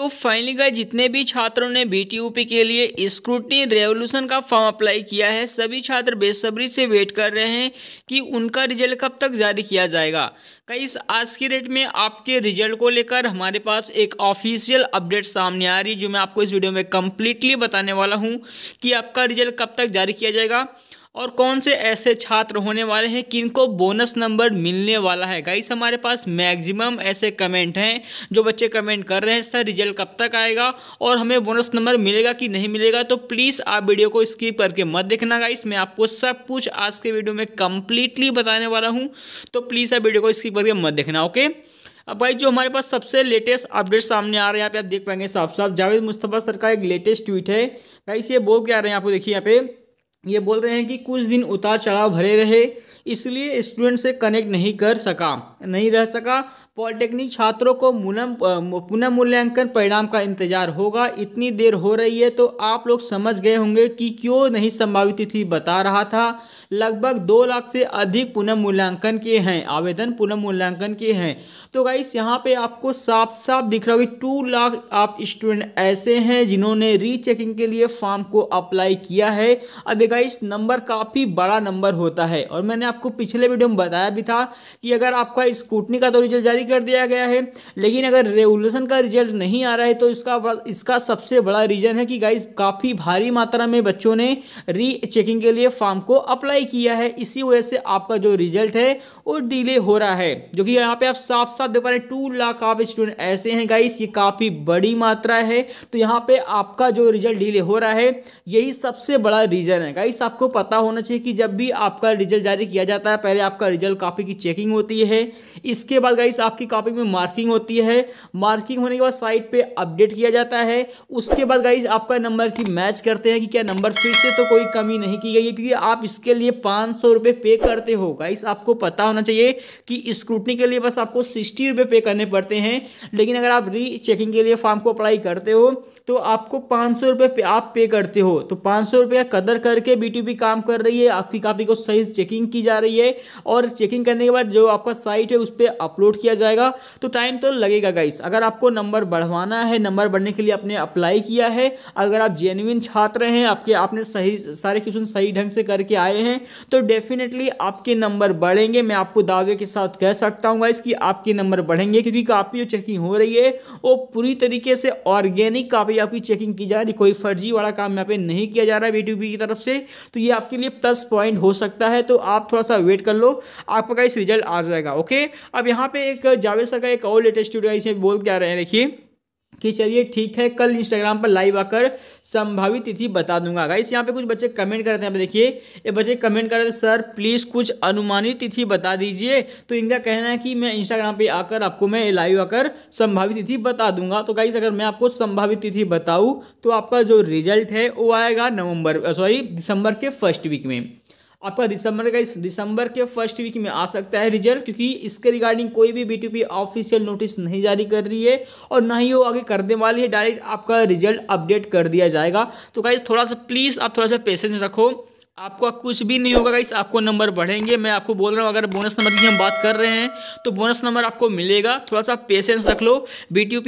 तो फाइनली गए जितने भी छात्रों ने बी के लिए स्क्रूटनी रेवोल्यूशन का फॉर्म अप्लाई किया है सभी छात्र बेसब्री से वेट कर रहे हैं कि उनका रिजल्ट कब तक जारी किया जाएगा कई इस आज की डेट में आपके रिजल्ट को लेकर हमारे पास एक ऑफिशियल अपडेट सामने आ रही है जो मैं आपको इस वीडियो में कम्प्लीटली बताने वाला हूँ कि आपका रिजल्ट कब तक जारी किया जाएगा और कौन से ऐसे छात्र होने वाले हैं किनको बोनस नंबर मिलने वाला है गाइस हमारे पास मैक्सिमम ऐसे कमेंट हैं जो बच्चे कमेंट कर रहे हैं सर रिजल्ट कब तक आएगा और हमें बोनस नंबर मिलेगा कि नहीं मिलेगा तो प्लीज़ आप वीडियो को स्किप करके मत देखना गाइस मैं आपको सब कुछ आज के वीडियो में कंप्लीटली बताने वाला हूँ तो प्लीज़ आप वीडियो को स्किप करके मत देखना ओके अब भाई जो हमारे पास सबसे लेटेस्ट अपडेट सामने आ रहे हैं यहाँ पे आप देख पाएंगे साफ साफ जावेद मुस्तफ़ा सर का एक लेटेस्ट ट्वीट है गाइस ये बोल के आ रहे हैं आपको देखिए यहाँ पे ये बोल रहे हैं कि कुछ दिन उतार चढ़ाव भरे रहे इसलिए स्टूडेंट से कनेक्ट नहीं कर सका नहीं रह सका पॉलिटेक्निक छात्रों को पुनः मूल्यांकन परिणाम का इंतजार होगा इतनी देर हो रही है तो आप लोग समझ गए होंगे कि क्यों नहीं संभावित तिथि बता रहा था लगभग दो लाख से अधिक पुनः मूल्यांकन के हैं आवेदन पुनः मूल्यांकन के हैं तो गाइस यहाँ पे आपको साफ साफ दिख रहा होगी टू लाख आप स्टूडेंट ऐसे हैं जिन्होंने रीचेकिंग के लिए फॉर्म को अप्लाई किया है अब गाइस नंबर काफ़ी बड़ा नंबर होता है और मैंने आपको पिछले वीडियो में बताया भी था कि अगर आपका स्कूटनी का तो रिजल्ट जारी कर दिया गया है लेकिन अगर रेगुलेशन का रिजल्ट नहीं आ रहा है तो इसका इसका सबसे बड़ा रीज़न है कि गाइज काफ़ी भारी मात्रा में बच्चों ने री चेकिंग के लिए फॉर्म को अप्लाई किया है इसी वजह से आपका जो रिजल्ट है वो डिले हो रहा है जो कि यहाँ पे आप साफ साफ देख पा रहे हैं टू लाख आप स्टूडेंट ऐसे हैं गाइस ये काफ़ी बड़ी मात्रा है तो यहाँ पे आपका जो रिजल्ट डिले हो रहा है यही सबसे बड़ा रीज़न है गाइस आपको पता होना चाहिए कि जब भी आपका रिजल्ट जारी किया जाता है पहले आपका रिजल्ट काफ़ी की चेकिंग होती है इसके बाद गाइस आप आपकी कॉपी में मार्किंग होती है मार्किंग होने के बाद साइट पे अपडेट किया जाता है उसके बाद गाइज आपका नंबर की मैच करते हैं कि क्या नंबर फिर से तो कोई कमी नहीं की गई है क्योंकि आप इसके लिए पाँच सौ रुपये पे करते हो गाइस आपको पता होना चाहिए कि स्क्रूटनी के लिए बस आपको सिक्सटी रुपये पे करने पड़ते हैं लेकिन अगर आप री चेकिंग के लिए फॉर्म को अप्लाई करते हो तो आपको पाँच सौ रुपये आप पे करते हो तो पाँच सौ रुपये कदर करके बी काम कर रही है आपकी कापी को सही चेकिंग की जा रही है और चेकिंग करने के बाद जो आपका साइट है उस पर अपलोड किया जाएगा तो टाइम तो लगेगा गाइस अगर आपको नंबर बढ़वाना है नंबर बढ़ने के लिए आपने अप्लाई किया है अगर आप जेन्यून छात्र हैं आपके आपने सही सारे क्वेश्चन सही ढंग से करके आए हैं तो डेफिनेटली आपके नंबर बढ़ेंगे मैं आपको दावे के साथ कह सकता हूँ गाइस कि आपके नंबर बढ़ेंगे क्योंकि कापी जो चेकिंग हो रही है वो पूरी तरीके से ऑर्गेनिक कापी आपकी चेकिंग की जा रही कोई फर्जी वाला काम यहाँ पर नहीं किया जा रहा है बी की तरफ से तो ये आपके लिए प्लस पॉइंट हो सकता है तो आप थोड़ा सा वेट कर लो आपका इस रिजल्ट आ जाएगा ओके अब यहाँ पे एक जावेद सर का एक और लेटेस्ट वीडियो इसमें बोल क्या रहे हैं देखिए कि चलिए ठीक है कल इंस्टाग्राम पर लाइव आकर संभावित तिथि बता दूंगा गाइस यहाँ पे कुछ बच्चे कमेंट कर रहे हैं देखिए ये बच्चे कमेंट कर रहे थे सर प्लीज़ कुछ अनुमानित तिथि बता दीजिए तो इनका कहना है कि मैं इंस्टाग्राम पे आकर आपको मैं लाइव आकर संभावित तिथि बता दूंगा तो गाइस अगर मैं आपको संभावित तिथि बताऊँ तो आपका जो रिजल्ट है वो आएगा नवम्बर सॉरी दिसंबर के फर्स्ट वीक में आपका दिसंबर का इस दिसंबर के फर्स्ट वीक में आ सकता है रिजल्ट क्योंकि इसके रिगार्डिंग कोई भी बीटीपी ऑफिशियल नोटिस नहीं जारी कर रही है और ना ही वो आगे करने वाली है डायरेक्ट आपका रिजल्ट अपडेट कर दिया जाएगा तो गाइज थोड़ा सा प्लीज़ आप थोड़ा सा पेशेंस रखो आपका कुछ भी नहीं होगा गाइस आपको नंबर बढ़ेंगे मैं आपको बोल रहा हूँ अगर बोनस नंबर की हम बात कर रहे हैं तो बोनस नंबर आपको मिलेगा थोड़ा सा पेशेंस रख लो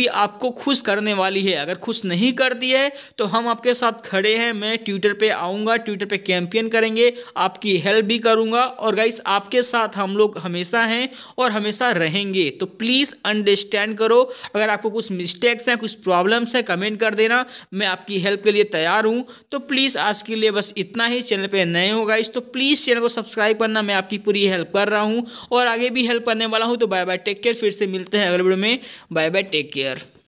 बी आपको खुश करने वाली है अगर खुश नहीं करती है तो हम आपके साथ खड़े हैं मैं ट्विटर पर आऊँगा ट्विटर पर कैंपियन करेंगे आपकी हेल्प भी करूँगा और गाइस आपके साथ हम लोग हमेशा हैं और हमेशा रहेंगे तो प्लीज़ अंडरस्टैंड करो अगर आपको कुछ मिस्टेक्स हैं कुछ प्रॉब्लम्स हैं कमेंट कर देना मैं आपकी हेल्प के लिए तैयार हूँ तो प्लीज़ आज के लिए बस इतना ही चैनल पर पे नए हो गाइस तो प्लीज़ चैनल को सब्सक्राइब करना मैं आपकी पूरी हेल्प कर रहा हूँ और आगे भी हेल्प करने वाला हूँ तो बाय बाय टेक केयर फिर से मिलते हैं अगले वीडियो में बाय बाय टेक केयर